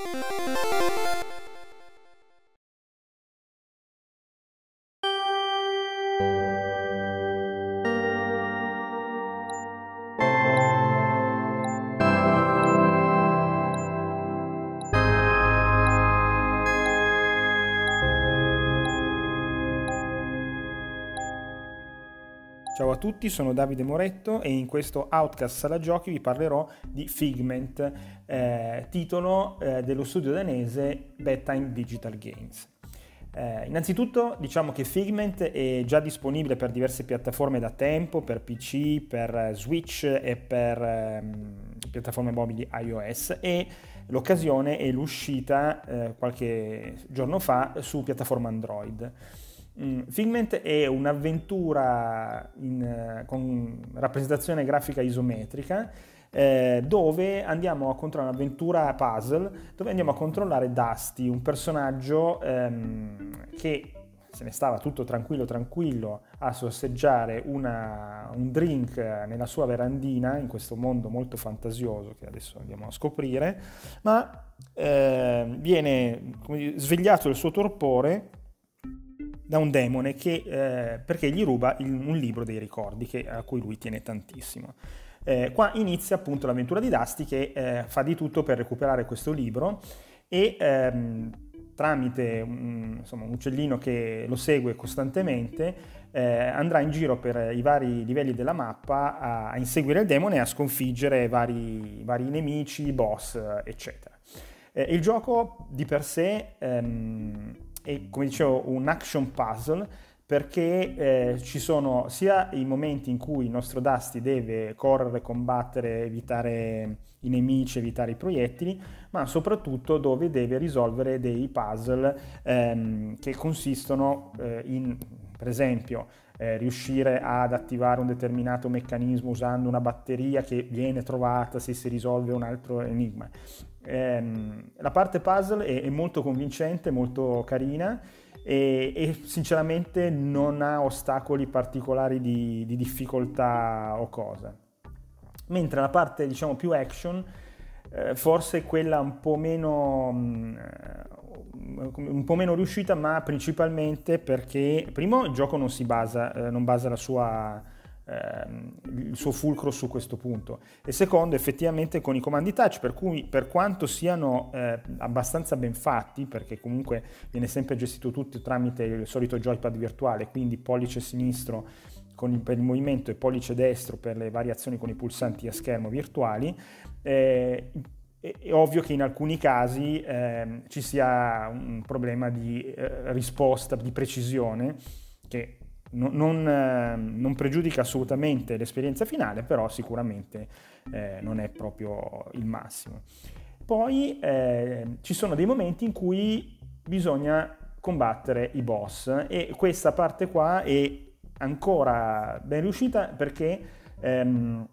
Thank you. Ciao a tutti, sono Davide Moretto e in questo Outcast Sala Giochi vi parlerò di Figment, eh, titolo eh, dello studio danese Bedtime Digital Games. Eh, innanzitutto diciamo che Figment è già disponibile per diverse piattaforme da tempo, per PC, per eh, Switch e per ehm, piattaforme mobili iOS e l'occasione è l'uscita eh, qualche giorno fa su piattaforma Android. Mm, Figment è un'avventura in, con rappresentazione grafica isometrica eh, dove andiamo a controllare un'avventura puzzle dove andiamo a controllare Dusty, un personaggio ehm, che se ne stava tutto tranquillo tranquillo a sorseggiare una, un drink nella sua verandina in questo mondo molto fantasioso che adesso andiamo a scoprire, ma eh, viene svegliato il suo torpore da un demone che, eh, perché gli ruba il, un libro dei ricordi che, a cui lui tiene tantissimo. Eh, qua inizia appunto l'avventura di Dusty che eh, fa di tutto per recuperare questo libro e ehm, tramite un, insomma, un, uccellino che lo segue costantemente eh, andrà in giro per i vari livelli della mappa a, a inseguire il demone e a sconfiggere vari, vari nemici, boss, eccetera. Eh, il gioco di per sé... Ehm, è, come dicevo, un action puzzle perché eh, ci sono sia i momenti in cui il nostro Dusty deve correre, combattere, evitare i nemici, evitare i proiettili, ma soprattutto dove deve risolvere dei puzzle ehm, che consistono eh, in, per esempio, eh, riuscire ad attivare un determinato meccanismo usando una batteria che viene trovata se si risolve un altro enigma. Ehm, la parte puzzle è, è molto convincente, molto carina. E, e, sinceramente non ha ostacoli particolari di, di, difficoltà o cosa. Mentre la parte diciamo più action, eh, forse quella un po' meno mh, mm, un po' meno riuscita, ma principalmente perché, primo, il gioco non si basa, eh, non basa la sua, ehm, il suo fulcro su questo punto e secondo effettivamente con i comandi touch per cui per quanto siano eh, abbastanza ben fatti perché comunque viene sempre gestito tutto tramite il solito joypad virtuale quindi pollice sinistro il, per il movimento e pollice destro per le variazioni con i pulsanti a schermo virtuali eh, è ovvio che in alcuni casi eh, ci sia un problema di eh, risposta, di precisione, che no, non, eh, non, pregiudica assolutamente l'esperienza finale, però sicuramente eh, non è proprio il massimo. Poi ehm, ci sono dei momenti in cui bisogna combattere i boss e questa parte qua è ancora ben riuscita perché... Ehm,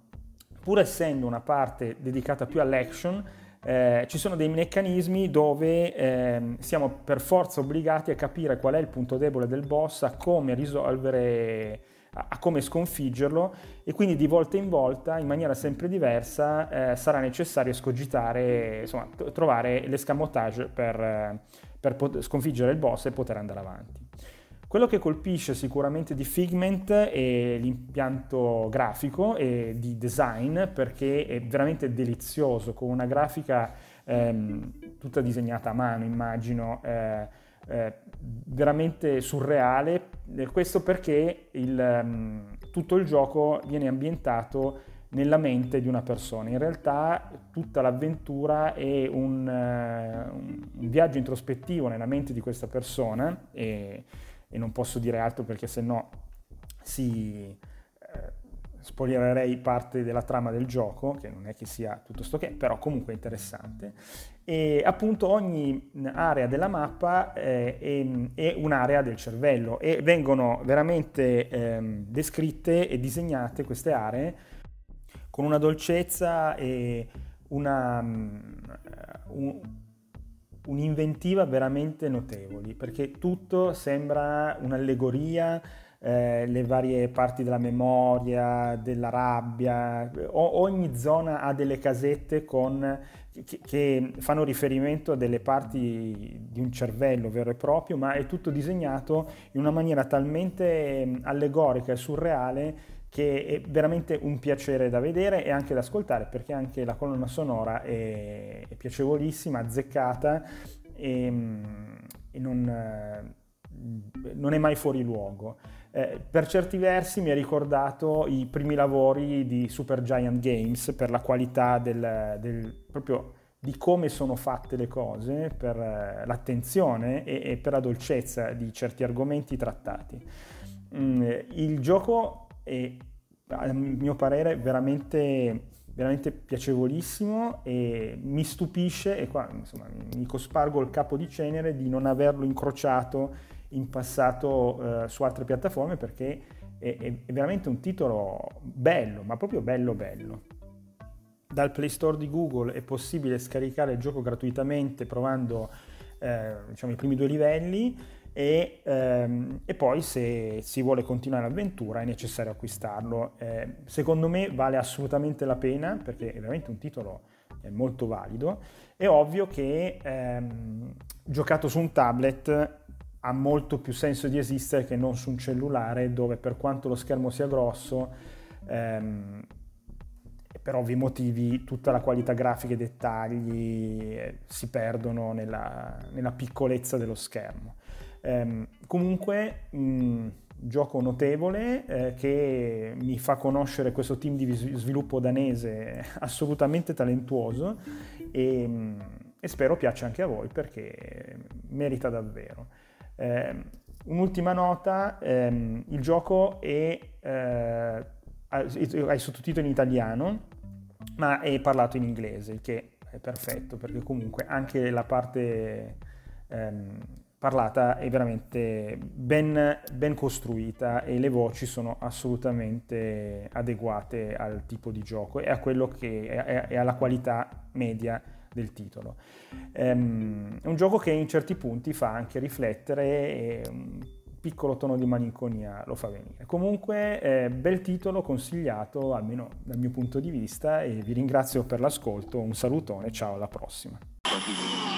pur essendo una parte dedicata più all'action, eh, ci sono dei meccanismi dove ehm, siamo per forza obbligati a capire qual è il punto debole del boss, a come risolvere, a, a come sconfiggerlo e quindi di volta in volta, in maniera sempre diversa, eh, sarà necessario scogitare, insomma, trovare l'escamotage per, eh, per sconfiggere il boss e poter andare avanti. Quello che colpisce sicuramente di Figment è l'impianto grafico e di design perché è veramente delizioso con una grafica ehm, tutta disegnata a mano, immagino, eh, eh, veramente surreale. Questo perché il, ehm, tutto il gioco viene ambientato nella mente di una persona. In realtà tutta l'avventura è un, eh, un viaggio introspettivo nella mente di questa persona. E, e non posso dire altro perché sennò si eh, spoilererei parte della trama del gioco, che non è che sia tutto sto che, però comunque è interessante. E appunto ogni area della mappa eh, è, è, un'area del cervello e vengono veramente eh, descritte e disegnate queste aree con una dolcezza e una... Um, un, un'inventiva veramente notevoli, perché tutto sembra un'allegoria, eh, le varie parti della memoria, della rabbia, o- ogni zona ha delle casette con, che, che fanno riferimento a delle parti di un cervello vero e proprio, ma è tutto disegnato in una maniera talmente ehm, allegorica e surreale che è veramente un piacere da vedere e anche da ascoltare perché anche la colonna sonora è, è piacevolissima, azzeccata e, ehm, e non, eh, non, è mai fuori luogo. Eh, per certi versi mi ha ricordato i primi lavori di Super Giant Games per la qualità del, del proprio di come sono fatte le cose, per eh, l'attenzione e, e per la dolcezza di certi argomenti trattati. Mm, il gioco e a mio parere veramente veramente piacevolissimo e mi stupisce, e qua insomma, mi cospargo il capo di cenere di non averlo incrociato in passato eh, su altre piattaforme perché è, è, veramente un titolo bello, ma proprio bello bello. Dal Play Store di Google è possibile scaricare il gioco gratuitamente provando eh, diciamo, i primi due livelli e, ehm, e, poi se si vuole continuare l'avventura è necessario acquistarlo. Eh, secondo me vale assolutamente la pena perché è veramente un titolo molto valido. È ovvio che ehm, giocato su un tablet ha molto più senso di esistere che non su un cellulare dove per quanto lo schermo sia grosso ehm, per ovvi motivi tutta la qualità grafica e i dettagli eh, si perdono nella, nella piccolezza dello schermo. Ehm, comunque, mh, gioco notevole eh, che mi fa conoscere questo team di sviluppo danese assolutamente talentuoso e, e spero piaccia anche a voi perché merita davvero. Ehm, un'ultima nota, ehm, il gioco è, eh, ha i in italiano ma è parlato in inglese, il che è perfetto perché comunque anche la parte... Ehm, parlata è veramente ben, ben, costruita e le voci sono assolutamente adeguate al tipo di gioco e, che, e, e alla qualità media del titolo. Um, è un gioco che in certi punti fa anche riflettere e un mm, piccolo tono di malinconia lo fa venire. Comunque eh, bel titolo consigliato almeno dal mio punto di vista e vi ringrazio per l'ascolto, un salutone, ciao alla prossima.